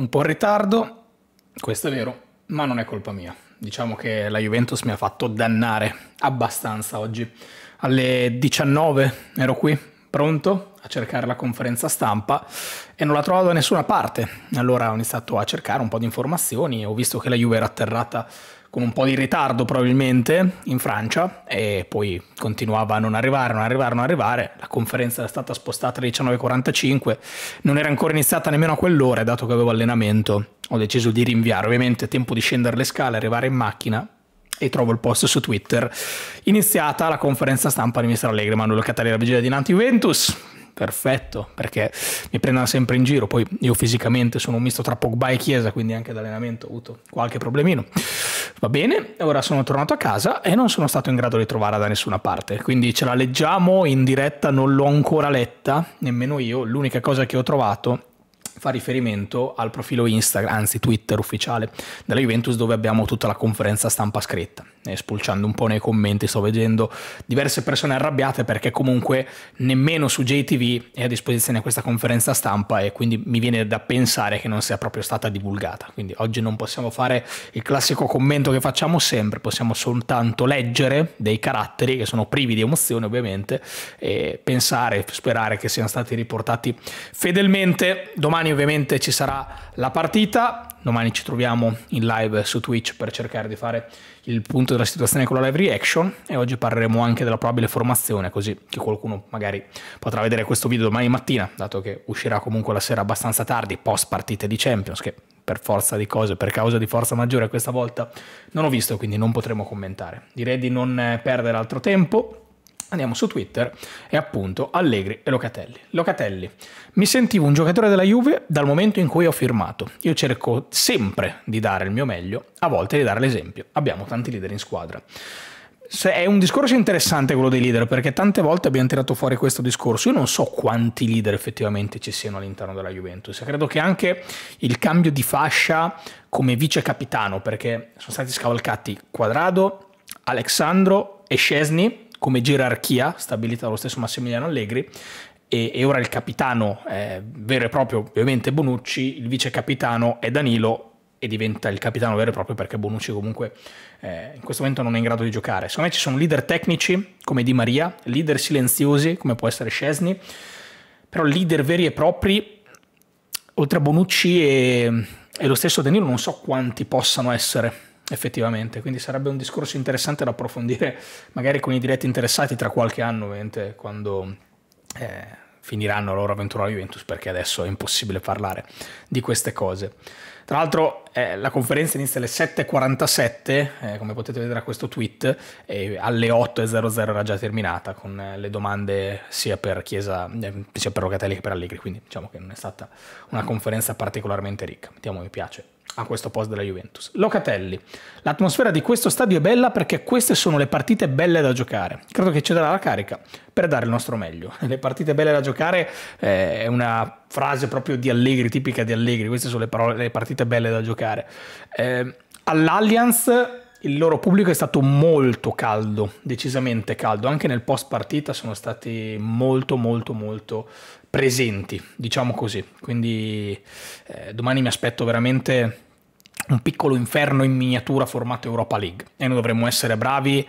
un po' in ritardo, questo è vero, ma non è colpa mia. Diciamo che la Juventus mi ha fatto dannare abbastanza oggi. Alle 19 ero qui pronto a cercare la conferenza stampa e non la trovo da nessuna parte. Allora ho iniziato a cercare un po' di informazioni, ho visto che la Juve era atterrata con un po' di ritardo probabilmente in Francia e poi continuava a non arrivare, non arrivare, non arrivare. La conferenza era stata spostata alle 19.45, non era ancora iniziata nemmeno a quell'ora, dato che avevo allenamento ho deciso di rinviare. Ovviamente tempo di scendere le scale, arrivare in macchina, e trovo il post su Twitter. Iniziata la conferenza stampa di Mister Allegri, Manuel Catania, la vigilia di Nanti Juventus. Perfetto, perché mi prendono sempre in giro. Poi io fisicamente sono un misto tra Pogba e Chiesa, quindi anche d'allenamento ho avuto qualche problemino. Va bene, ora sono tornato a casa e non sono stato in grado di trovarla da nessuna parte, quindi ce la leggiamo in diretta, non l'ho ancora letta, nemmeno io. L'unica cosa che ho trovato fa riferimento al profilo Instagram, anzi Twitter ufficiale della Juventus dove abbiamo tutta la conferenza stampa scritta e spulciando un po' nei commenti sto vedendo diverse persone arrabbiate perché comunque nemmeno su JTV è a disposizione questa conferenza stampa e quindi mi viene da pensare che non sia proprio stata divulgata. Quindi oggi non possiamo fare il classico commento che facciamo sempre, possiamo soltanto leggere dei caratteri che sono privi di emozione ovviamente e pensare, sperare che siano stati riportati fedelmente. Domani ovviamente ci sarà la partita domani ci troviamo in live su Twitch per cercare di fare il punto della situazione con la live reaction e oggi parleremo anche della probabile formazione così che qualcuno magari potrà vedere questo video domani mattina dato che uscirà comunque la sera abbastanza tardi post partite di Champions che per forza di cose, per causa di forza maggiore questa volta non ho visto quindi non potremo commentare. Direi di non perdere altro tempo Andiamo su Twitter e appunto Allegri e Locatelli. Locatelli, mi sentivo un giocatore della Juve dal momento in cui ho firmato. Io cerco sempre di dare il mio meglio, a volte di dare l'esempio. Abbiamo tanti leader in squadra. Se è un discorso interessante quello dei leader, perché tante volte abbiamo tirato fuori questo discorso. Io non so quanti leader effettivamente ci siano all'interno della Juventus. Credo che anche il cambio di fascia come vice capitano, perché sono stati scavalcati Quadrado, Alexandro e Scesni, come gerarchia stabilita dallo stesso Massimiliano Allegri e, e ora il capitano è eh, vero e proprio ovviamente Bonucci, il vice capitano è Danilo e diventa il capitano vero e proprio perché Bonucci comunque eh, in questo momento non è in grado di giocare. Secondo me ci sono leader tecnici come Di Maria, leader silenziosi come può essere Scesni, però leader veri e propri, oltre a Bonucci e, e lo stesso Danilo non so quanti possano essere effettivamente, quindi sarebbe un discorso interessante da approfondire magari con i diretti interessati tra qualche anno, ovviamente, quando eh, finiranno la loro avventura alla Juventus, perché adesso è impossibile parlare di queste cose. Tra l'altro eh, la conferenza inizia alle 7.47, eh, come potete vedere a questo tweet, e alle 8.00 era già terminata con eh, le domande sia per Chiesa, eh, sia per Locatelli che per Allegri, quindi diciamo che non è stata una conferenza particolarmente ricca. Mettiamo mi piace a questo post della Juventus. Locatelli, l'atmosfera di questo stadio è bella perché queste sono le partite belle da giocare. Credo che ci darà la carica per dare il nostro meglio. Le partite belle da giocare eh, è una frase proprio di Allegri, tipica di Allegri, queste sono le, parole, le partite belle da giocare. Eh, All'Allianz il loro pubblico è stato molto caldo, decisamente caldo, anche nel post partita sono stati molto molto molto presenti, diciamo così. Quindi eh, domani mi aspetto veramente un piccolo inferno in miniatura formato Europa League e noi dovremmo essere bravi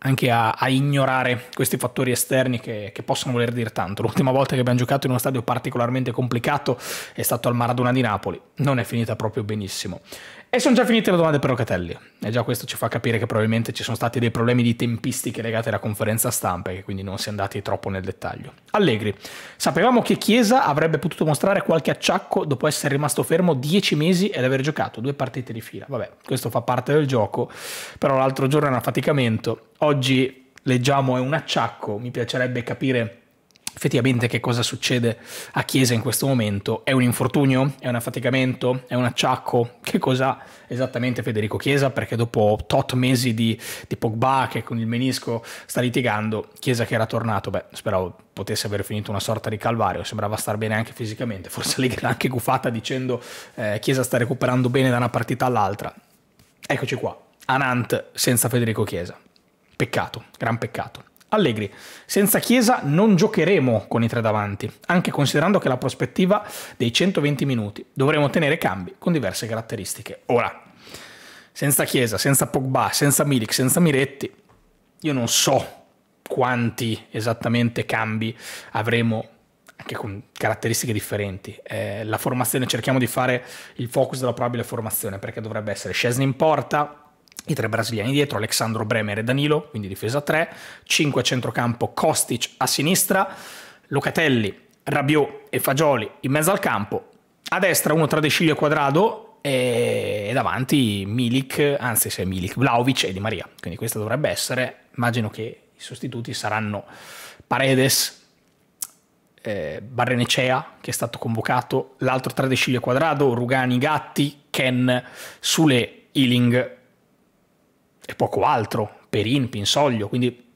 anche a, a, ignorare questi fattori esterni che, che, possono voler dire tanto. L'ultima volta che abbiamo giocato in uno stadio particolarmente complicato è stato al Maradona di Napoli, non è finita proprio benissimo. E sono già finite le domande per Locatelli. E già questo ci fa capire che probabilmente ci sono stati dei problemi di tempistiche legati alla conferenza stampa e che quindi non si è andati troppo nel dettaglio. Allegri. Sapevamo che Chiesa avrebbe potuto mostrare qualche acciacco dopo essere rimasto fermo 10 mesi ed aver giocato due partite di fila. Vabbè, questo fa parte del gioco, però l'altro giorno era un affaticamento. Oggi leggiamo è un acciacco, mi piacerebbe capire effettivamente che cosa succede a Chiesa in questo momento. È un infortunio? È un affaticamento? È un acciacco? Che cos'ha esattamente Federico Chiesa? Perché dopo tot mesi di, di Pogba che con il menisco sta litigando, Chiesa che era tornato, beh, speravo potesse aver finito una sorta di calvario, sembrava star bene anche fisicamente, forse Allegri l'ha anche gufata dicendo eh, Chiesa sta recuperando bene da una partita all'altra. Eccoci qua, Anant senza Federico Chiesa. Peccato, gran peccato. Allegri, senza Chiesa non giocheremo con i tre davanti, anche considerando che la prospettiva dei 120 minuti dovremo ottenere cambi con diverse caratteristiche. Ora, senza Chiesa, senza Pogba, senza Milik, senza Miretti, io non so quanti esattamente cambi avremo anche con caratteristiche differenti. Eh, la formazione, cerchiamo di fare il focus della probabile formazione perché dovrebbe essere Scesni in porta, i tre brasiliani dietro, Alessandro Bremer e Danilo, quindi difesa 3, 5 a centrocampo, Kostic a sinistra, Locatelli, Rabiot e Fagioli in mezzo al campo, a destra uno tra De Sciglio e Quadrado e davanti Milik, anzi se Milik, Vlaovic e Di Maria, quindi questa dovrebbe essere, immagino che i sostituti saranno Paredes, eh, Barrenecea che è stato convocato, l'altro tra De Sciglio e Quadrado, Rugani Gatti, Ken, Sule, Ealing e poco altro, Perin, Pinsoglio, quindi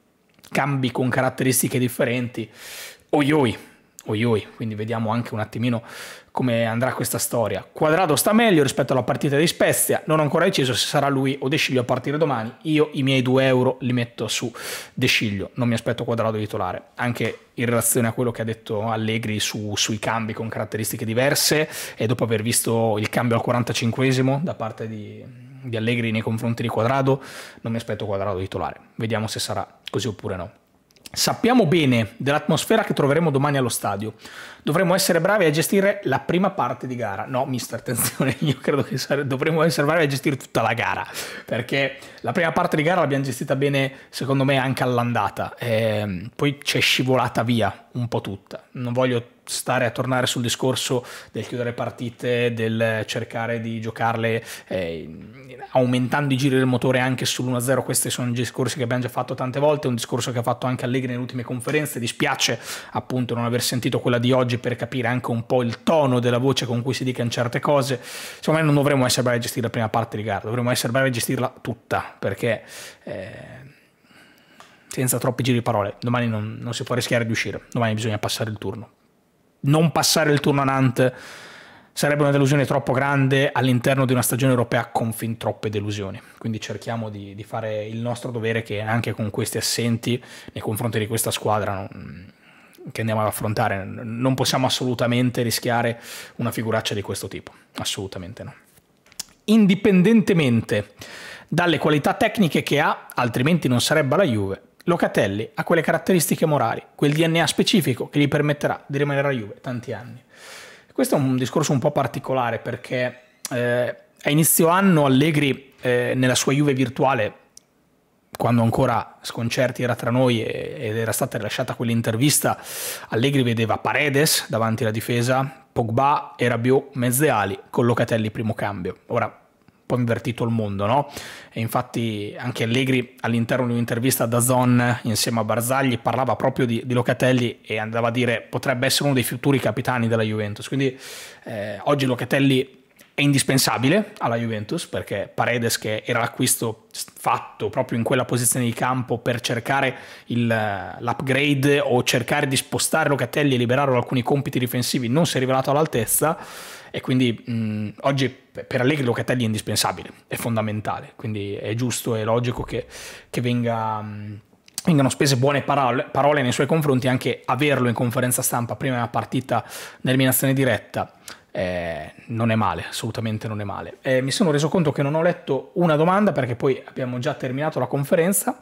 cambi con caratteristiche differenti. Oioi, oioi, quindi vediamo anche un attimino come andrà questa storia. Quadrado sta meglio rispetto alla partita di Spezia, non ho ancora deciso se sarà lui o Desciglio a partire domani, io i miei 2 euro li metto su Desciglio, non mi aspetto Quadrado titolare, anche in relazione a quello che ha detto Allegri su, sui cambi con caratteristiche diverse e dopo aver visto il cambio al 45 da parte di di Allegri nei confronti di Quadrado, non mi aspetto Quadrado titolare. Vediamo se sarà così oppure no. Sappiamo bene dell'atmosfera che troveremo domani allo stadio. Dovremmo essere bravi a gestire la prima parte di gara. No, mister, attenzione, io credo che sare- dovremmo essere bravi a gestire tutta la gara, perché la prima parte di gara l'abbiamo gestita bene, secondo me, anche all'andata. E ehm, poi c'è scivolata via un po' tutta. Non voglio stare a tornare sul discorso del chiudere partite, del cercare di giocarle eh, aumentando i giri del motore anche sull'1-0, questi sono discorsi che abbiamo già fatto tante volte, un discorso che ha fatto anche Allegri nelle ultime conferenze, dispiace appunto non aver sentito quella di oggi per capire anche un po' il tono della voce con cui si dicono certe cose, secondo me non dovremmo essere bravi a gestire la prima parte di gara, dovremmo essere bravi a gestirla tutta, perché... Eh, senza troppi giri di parole. Domani non, non, si può rischiare di uscire, domani bisogna passare il turno non passare il turno a Nantes sarebbe una delusione troppo grande all'interno di una stagione europea con fin troppe delusioni. Quindi cerchiamo di, di fare il nostro dovere che anche con questi assenti nei confronti di questa squadra non, che andiamo ad affrontare non possiamo assolutamente rischiare una figuraccia di questo tipo, assolutamente no. Indipendentemente dalle qualità tecniche che ha, altrimenti non sarebbe la Juve, Locatelli ha quelle caratteristiche morali, quel DNA specifico che gli permetterà di rimanere a Juve tanti anni. Questo è un discorso un po' particolare perché eh, a inizio anno Allegri eh, nella sua Juve virtuale quando ancora Sconcerti era tra noi ed era stata rilasciata quell'intervista, Allegri vedeva Paredes davanti alla difesa, Pogba e Rabiot mezze ali con Locatelli primo cambio. Ora po' invertito il mondo, no? E infatti anche Allegri all'interno di un'intervista da Zon insieme a Barzagli parlava proprio di, di, Locatelli e andava a dire potrebbe essere uno dei futuri capitani della Juventus. Quindi eh, oggi Locatelli è indispensabile alla Juventus perché Paredes che era l'acquisto fatto proprio in quella posizione di campo per cercare eh, l'upgrade o cercare di spostare Locatelli e liberarlo da alcuni compiti difensivi non si è rivelato all'altezza e quindi mh, mm, oggi per Allegri Locatelli è indispensabile, è fondamentale, quindi è giusto e logico che, che venga... Mh, mm, vengano spese buone parole, parole, nei suoi confronti, anche averlo in conferenza stampa prima della partita nell'eliminazione diretta eh, non è male, assolutamente non è male. Eh, mi sono reso conto che non ho letto una domanda perché poi abbiamo già terminato la conferenza,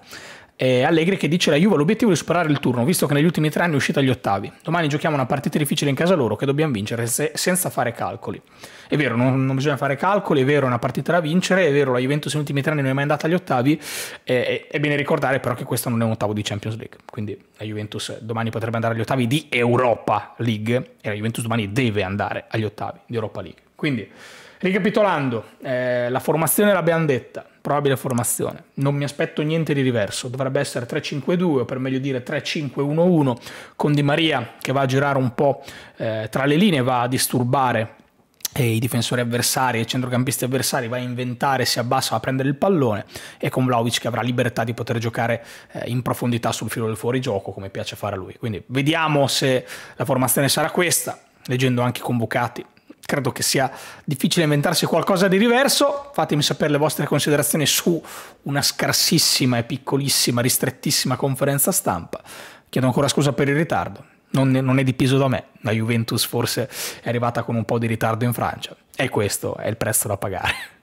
eh, Allegri che dice la Juve l'obiettivo è superare il turno, visto che negli ultimi tre anni è uscita agli ottavi. Domani giochiamo una partita difficile in casa loro che dobbiamo vincere se, senza fare calcoli. È vero, non, non, bisogna fare calcoli, è vero, è una partita da vincere, è vero, la Juventus negli ultimi tre anni non è mai andata agli ottavi, eh, è bene ricordare però che questo non è un ottavo di Champions League, quindi la Juventus domani potrebbe andare agli ottavi di Europa League e la Juventus domani deve andare agli ottavi di Europa League. Quindi Ricapitolando, eh, la formazione l'abbiamo detta, probabile formazione, non mi aspetto niente di diverso, dovrebbe essere 3-5-2 o per meglio dire 3-5-1-1 con Di Maria che va a girare un po' eh, tra le linee, va a disturbare e eh, i difensori avversari e i centrocampisti avversari va a inventare, si abbassa, va a prendere il pallone e con Vlaovic che avrà libertà di poter giocare eh, in profondità sul filo del fuorigioco come piace fare a lui. Quindi vediamo se la formazione sarà questa, leggendo anche i convocati credo che sia difficile inventarsi qualcosa di diverso. Fatemi sapere le vostre considerazioni su una scarsissima e piccolissima, ristrettissima conferenza stampa. Chiedo ancora scusa per il ritardo. Non, non è dipeso da me, la Juventus forse è arrivata con un po' di ritardo in Francia e questo è il prezzo da pagare.